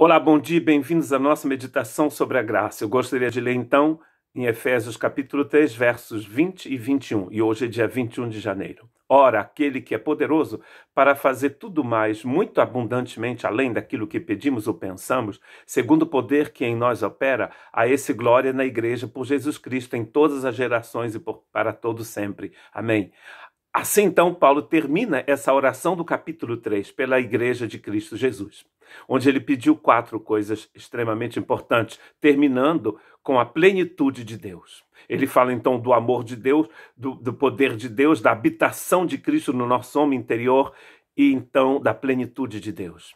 Olá, bom dia, bem-vindos à nossa meditação sobre a graça. Eu gostaria de ler então em Efésios capítulo 3, versos 20 e 21, e hoje é dia 21 de janeiro. Ora, aquele que é poderoso para fazer tudo mais, muito abundantemente além daquilo que pedimos ou pensamos, segundo o poder que em nós opera, a esse glória na igreja por Jesus Cristo em todas as gerações e por, para todo sempre. Amém. Assim então, Paulo termina essa oração do capítulo 3 pela igreja de Cristo Jesus onde ele pediu quatro coisas extremamente importantes, terminando com a plenitude de Deus. Ele fala então do amor de Deus, do, do poder de Deus, da habitação de Cristo no nosso homem interior e então da plenitude de Deus.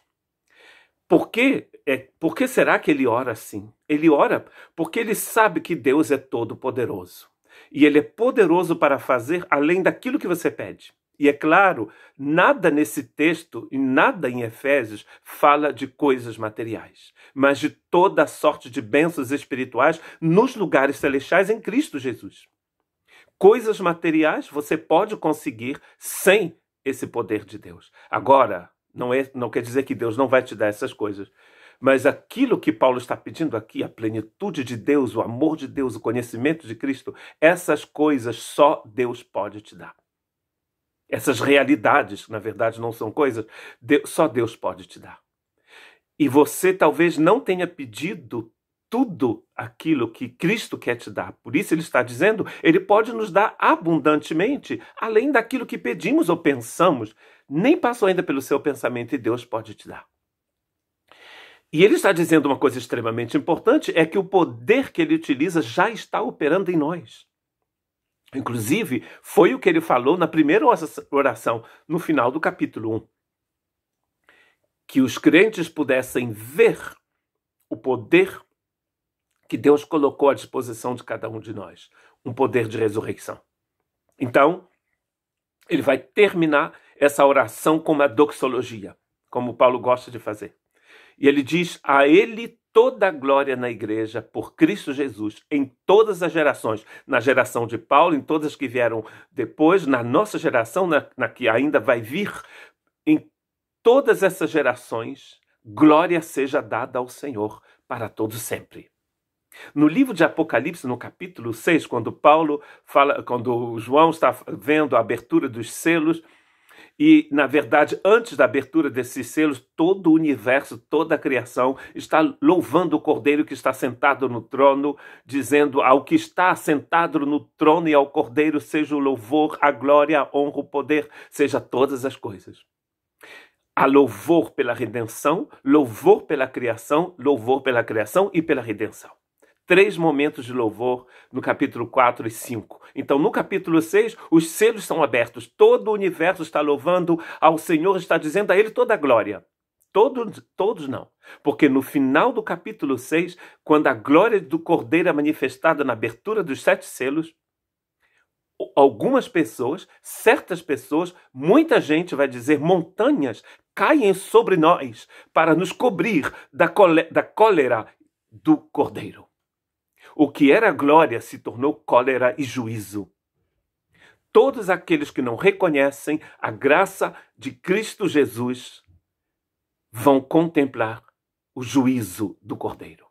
Por que, é, por que será que ele ora assim? Ele ora porque ele sabe que Deus é todo-poderoso. E ele é poderoso para fazer além daquilo que você pede. E é claro, nada nesse texto e nada em Efésios fala de coisas materiais, mas de toda a sorte de bênçãos espirituais nos lugares celestiais em Cristo Jesus. Coisas materiais você pode conseguir sem esse poder de Deus. Agora, não, é, não quer dizer que Deus não vai te dar essas coisas. Mas aquilo que Paulo está pedindo aqui, a plenitude de Deus, o amor de Deus, o conhecimento de Cristo, essas coisas só Deus pode te dar essas realidades, que na verdade não são coisas, Deus, só Deus pode te dar. E você talvez não tenha pedido tudo aquilo que Cristo quer te dar. Por isso ele está dizendo, ele pode nos dar abundantemente, além daquilo que pedimos ou pensamos, nem passou ainda pelo seu pensamento e Deus pode te dar. E ele está dizendo uma coisa extremamente importante, é que o poder que ele utiliza já está operando em nós. Inclusive, foi o que ele falou na primeira oração, no final do capítulo 1. Que os crentes pudessem ver o poder que Deus colocou à disposição de cada um de nós um poder de ressurreição. Então, ele vai terminar essa oração com uma doxologia, como Paulo gosta de fazer. E ele diz: A Ele toda a glória na igreja por Cristo Jesus, em todas as gerações, na geração de Paulo, em todas que vieram depois, na nossa geração, na, na que ainda vai vir, em todas essas gerações, glória seja dada ao Senhor para todos sempre. No livro de Apocalipse, no capítulo 6, quando Paulo fala, quando João está vendo a abertura dos selos, e, na verdade, antes da abertura desses selos, todo o universo, toda a criação está louvando o Cordeiro que está sentado no trono, dizendo ao que está sentado no trono e ao Cordeiro seja o louvor, a glória, a honra, o poder, seja todas as coisas. Há louvor pela redenção, louvor pela criação, louvor pela criação e pela redenção três momentos de louvor no capítulo 4 e 5. Então, no capítulo 6, os selos são abertos, todo o universo está louvando ao Senhor, está dizendo a Ele toda a glória. Todos, todos não. Porque no final do capítulo 6, quando a glória do Cordeiro é manifestada na abertura dos sete selos, algumas pessoas, certas pessoas, muita gente vai dizer: montanhas caem sobre nós para nos cobrir da, da cólera do Cordeiro. O que era glória se tornou cólera e juízo. Todos aqueles que não reconhecem a graça de Cristo Jesus vão contemplar o juízo do Cordeiro.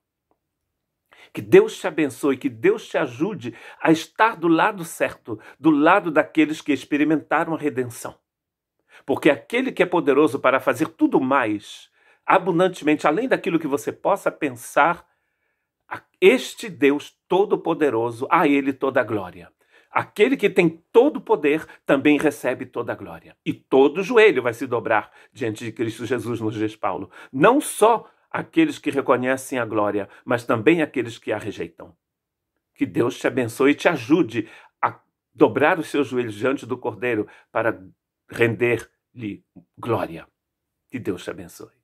Que Deus te abençoe, que Deus te ajude a estar do lado certo, do lado daqueles que experimentaram a redenção. Porque aquele que é poderoso para fazer tudo mais, abundantemente, além daquilo que você possa pensar, este Deus Todo-Poderoso, a Ele toda a glória. Aquele que tem todo o poder também recebe toda a glória. E todo joelho vai se dobrar diante de Cristo Jesus, nos diz Paulo. Não só aqueles que reconhecem a glória, mas também aqueles que a rejeitam. Que Deus te abençoe e te ajude a dobrar os seus joelhos diante do Cordeiro para render-lhe glória. Que Deus te abençoe.